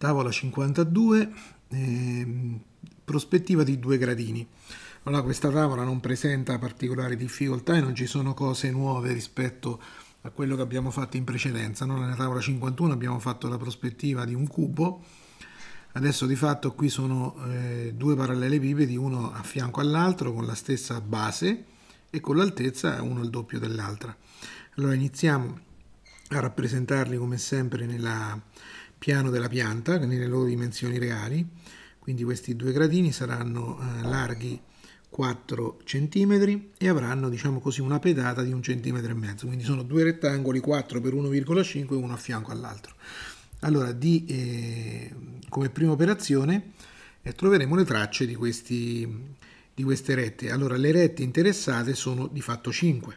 Tavola 52, eh, prospettiva di due gradini. Allora, questa tavola non presenta particolari difficoltà e non ci sono cose nuove rispetto a quello che abbiamo fatto in precedenza. No? Nella tavola 51 abbiamo fatto la prospettiva di un cubo, adesso di fatto qui sono eh, due parallelepipedi, uno a fianco all'altro con la stessa base e con l'altezza uno il doppio dell'altra. Allora iniziamo a rappresentarli come sempre nella, piano della pianta nelle loro dimensioni reali, quindi questi due gradini saranno eh, larghi 4 cm e avranno diciamo così una pedata di un centimetro e mezzo quindi sono due rettangoli 4 per 1,5 uno a fianco all'altro. Allora, di, eh, come prima operazione eh, troveremo le tracce di, questi, di queste rette. Allora, le rette interessate sono di fatto 5,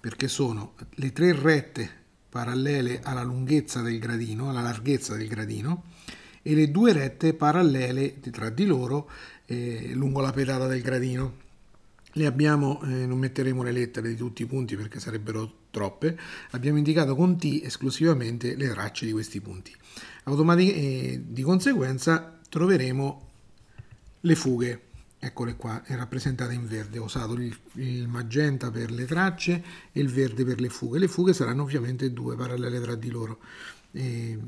perché sono le tre rette parallele alla lunghezza del gradino, alla larghezza del gradino, e le due rette parallele tra di loro eh, lungo la pedata del gradino. Le abbiamo, eh, non metteremo le lettere di tutti i punti perché sarebbero troppe, abbiamo indicato con T esclusivamente le tracce di questi punti. Automatic- eh, di conseguenza troveremo le fughe eccole qua, è rappresentata in verde. Ho usato il, il, magenta per le tracce e il verde per le fughe. Le fughe saranno ovviamente due parallele tra di loro, e,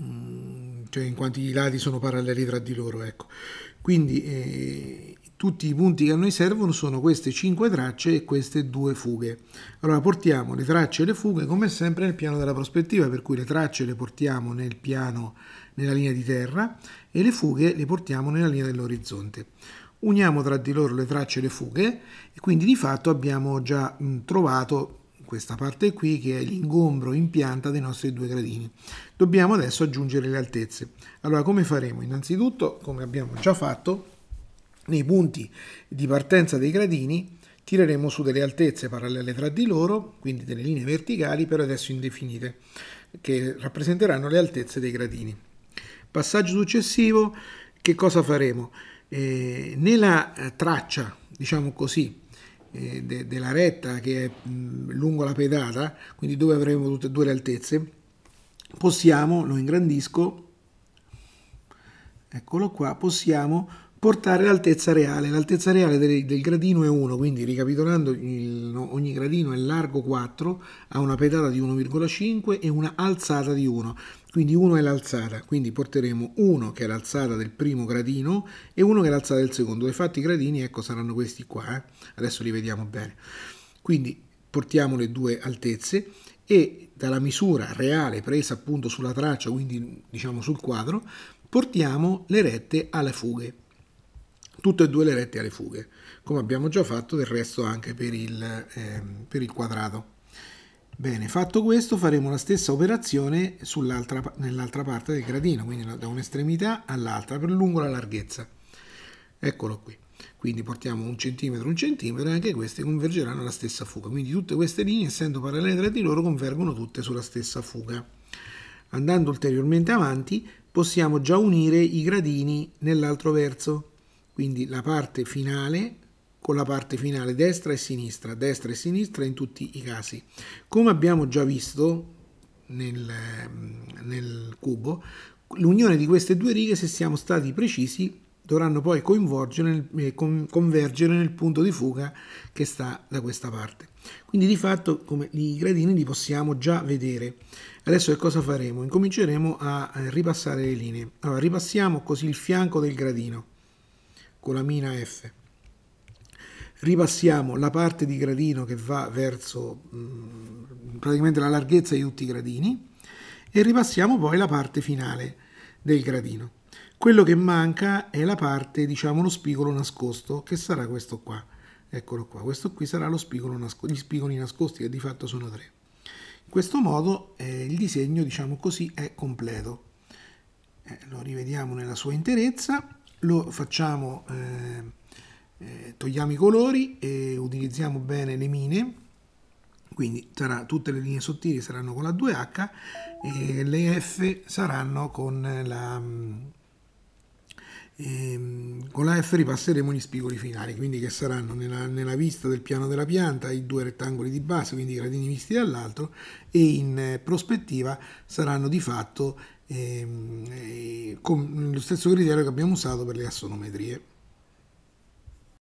mm, cioè in quanti i lati sono paralleli tra di loro. Ecco. Quindi eh, tutti i punti che a noi servono sono queste 5 tracce e queste due fughe. Allora portiamo le tracce e le fughe come sempre nel piano della prospettiva, per cui le tracce le portiamo nel piano nella linea di terra e le fughe le portiamo nella linea dell'orizzonte. Uniamo tra di loro le tracce e le fughe e quindi di fatto abbiamo già trovato questa parte qui che è l'ingombro in pianta dei nostri due gradini. Dobbiamo adesso aggiungere le altezze. Allora come faremo? Innanzitutto, come abbiamo già fatto, nei punti di partenza dei gradini tireremo su delle altezze parallele tra di loro, quindi delle linee verticali per adesso indefinite, che rappresenteranno le altezze dei gradini. Passaggio successivo, che cosa faremo? Eh, nella eh, traccia, diciamo così, eh, de della retta che è mh, lungo la pedata, quindi dove avremo tutte e due le altezze, possiamo, lo ingrandisco, eccolo qua, possiamo portare l'altezza reale. L'altezza reale del, del gradino è 1, quindi ricapitolando, il, ogni gradino è largo 4, ha una pedata di 1,5 e una alzata di 1. Quindi 1 è l'alzata, quindi porteremo 1 che è l'alzata del primo gradino e 1 che è l'alzata del secondo. Infatti i gradini ecco, saranno questi qua, eh? adesso li vediamo bene. Quindi portiamo le due altezze e dalla misura reale presa appunto sulla traccia, quindi diciamo sul quadro, portiamo le rette alle fughe tutte e due le rette alle fughe, come abbiamo già fatto del resto anche per il, eh, per il quadrato. Bene, fatto questo faremo la stessa operazione nell'altra parte del gradino, quindi da un'estremità all'altra per lungo la larghezza. Eccolo qui. Quindi portiamo un centimetro, un centimetro e anche queste convergeranno alla stessa fuga. Quindi tutte queste linee, essendo parallele tra di loro, convergono tutte sulla stessa fuga. Andando ulteriormente avanti, possiamo già unire i gradini nell'altro verso, quindi la parte finale con la parte finale destra e sinistra, destra e sinistra in tutti i casi. Come abbiamo già visto nel, nel cubo, l'unione di queste due righe, se siamo stati precisi, dovranno poi eh, convergere nel punto di fuga che sta da questa parte. Quindi di fatto come i gradini li possiamo già vedere. Adesso che cosa faremo? Incominceremo a eh, ripassare le linee. Allora ripassiamo così il fianco del gradino con la mina F. Ripassiamo la parte di gradino che va verso mh, mm, praticamente la larghezza di tutti i gradini e ripassiamo poi la parte finale del gradino. Quello che manca è la parte, diciamo, lo spigolo nascosto, che sarà questo qua. Eccolo qua, questo qui sarà lo spigolo nascosto, gli spigoli nascosti che di fatto sono tre. In questo modo eh, il disegno, diciamo così, è completo. Eh, lo rivediamo nella sua interezza lo facciamo, eh, eh, togliamo i colori e utilizziamo bene le mine, quindi sarà, tutte le linee sottili saranno con la 2H e le F saranno con la... Mm, ehm, con la F ripasseremo gli spigoli finali, quindi che saranno nella, nella, vista del piano della pianta i due rettangoli di base, quindi i gradini visti dall'altro, e in eh, prospettiva saranno di fatto ehm, eh, con lo stesso criterio che abbiamo usato per le assonometrie.